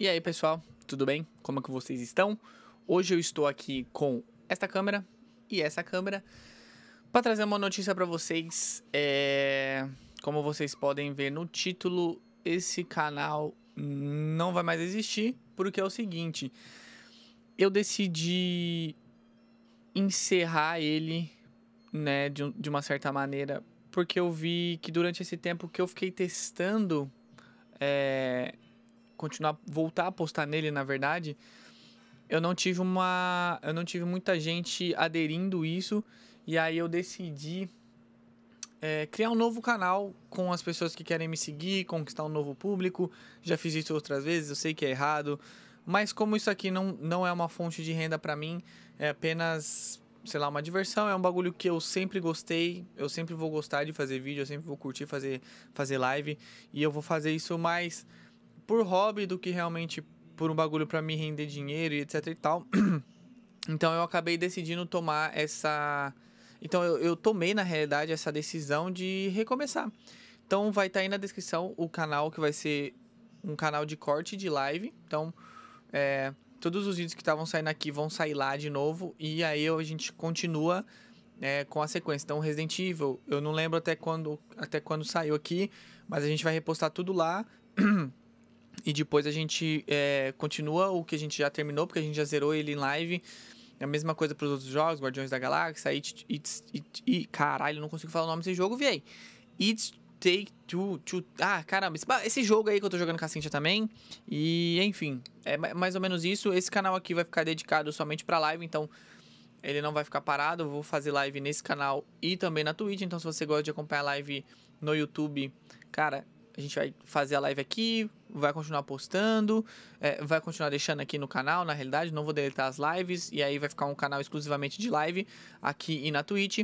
E aí, pessoal, tudo bem? Como é que vocês estão? Hoje eu estou aqui com esta câmera e essa câmera para trazer uma notícia para vocês. É... Como vocês podem ver no título, esse canal não vai mais existir, porque é o seguinte: eu decidi encerrar ele, né, de, de uma certa maneira, porque eu vi que durante esse tempo que eu fiquei testando é, continuar voltar a apostar nele, na verdade, eu não tive uma, eu não tive muita gente aderindo isso e aí eu decidi é, criar um novo canal com as pessoas que querem me seguir, conquistar um novo público. Já fiz isso outras vezes, eu sei que é errado, mas como isso aqui não, não é uma fonte de renda para mim, é apenas, sei lá, uma diversão, é um bagulho que eu sempre gostei, eu sempre vou gostar de fazer vídeo, eu sempre vou curtir fazer, fazer live e eu vou fazer isso mais por hobby do que realmente por um bagulho para me render dinheiro e etc e tal. Então eu acabei decidindo tomar essa. Então eu, eu tomei na realidade essa decisão de recomeçar. Então vai estar tá aí na descrição o canal que vai ser um canal de corte de live. Então é, todos os vídeos que estavam saindo aqui vão sair lá de novo e aí a gente continua é, com a sequência. Então Resident Evil, eu não lembro até quando até quando saiu aqui, mas a gente vai repostar tudo lá. E depois a gente é, continua o que a gente já terminou, porque a gente já zerou ele em live. É a mesma coisa para os outros jogos, Guardiões da Galáxia, It, It, It, It, caralho, não consigo falar o nome desse jogo, viei. It's Take Two, two ah, caramba, esse, esse, jogo aí que eu tô jogando com a Cintia também. E, enfim, é mais ou menos isso. Esse canal aqui vai ficar dedicado somente para live, então ele não vai ficar parado. Eu vou fazer live nesse canal e também na Twitch. Então, se você gosta de acompanhar live no YouTube, cara, a gente vai fazer a live aqui, vai continuar postando, é, vai continuar deixando aqui no canal, na realidade, não vou deletar as lives, e aí vai ficar um canal exclusivamente de live aqui e na Twitch.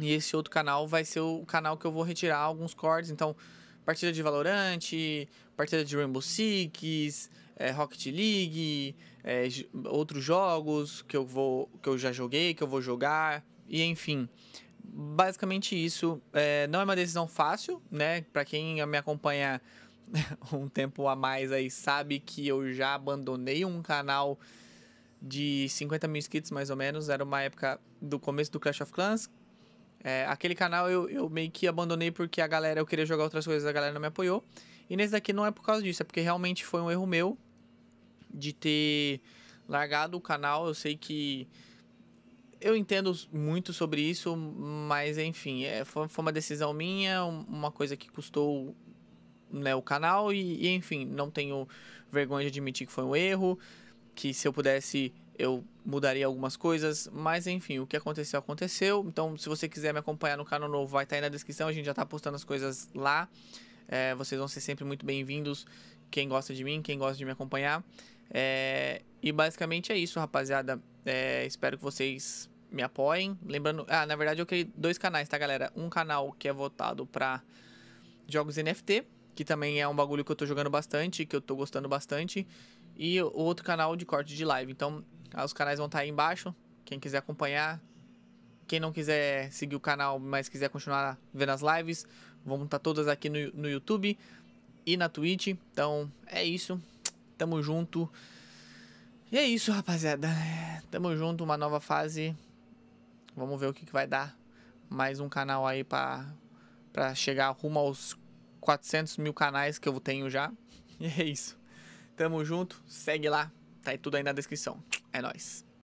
E esse outro canal vai ser o canal que eu vou retirar alguns cortes, então partida de Valorant, partida de Rainbow Six, é, Rocket League, é, outros jogos que eu vou que eu já joguei, que eu vou jogar, e enfim basicamente isso. É, não é uma decisão fácil, né? Para quem me acompanha um tempo a mais aí sabe que eu já abandonei um canal de 50 mil inscritos, mais ou menos. Era uma época do começo do Clash of Clans. É, aquele canal eu, eu meio que abandonei porque a galera, eu queria jogar outras coisas, a galera não me apoiou. E nesse daqui não é por causa disso, é porque realmente foi um erro meu de ter largado o canal. Eu sei que eu entendo muito sobre isso, mas enfim, é, foi, foi uma decisão minha, uma coisa que custou né, o canal e, e, enfim, não tenho vergonha de admitir que foi um erro, que se eu pudesse eu mudaria algumas coisas, mas enfim, o que aconteceu aconteceu. Então, se você quiser me acompanhar no canal novo, vai estar tá aí na descrição, a gente já está postando as coisas lá. É, vocês vão ser sempre muito bem-vindos, quem gosta de mim, quem gosta de me acompanhar. É, e basicamente é isso, rapaziada. É, espero que vocês me apoiem. Lembrando, ah, na verdade eu criei dois canais, tá, galera? Um canal que é votado para jogos NFT, que também é um bagulho que eu tô jogando bastante, que eu tô gostando bastante, e o outro canal de corte de live. Então, ah, os canais vão estar tá aí embaixo, quem quiser acompanhar. Quem não quiser seguir o canal, mas quiser continuar vendo as lives, vão estar tá todas aqui no, no YouTube e na Twitch. Então, é isso. Tamo junto. E é isso, rapaziada. Tamo junto, uma nova fase. Vamos ver o que, que vai dar. Mais um canal aí para chegar rumo aos 400 mil canais que eu tenho já. E é isso. Tamo junto, segue lá. Tá aí tudo aí na descrição. É nóis.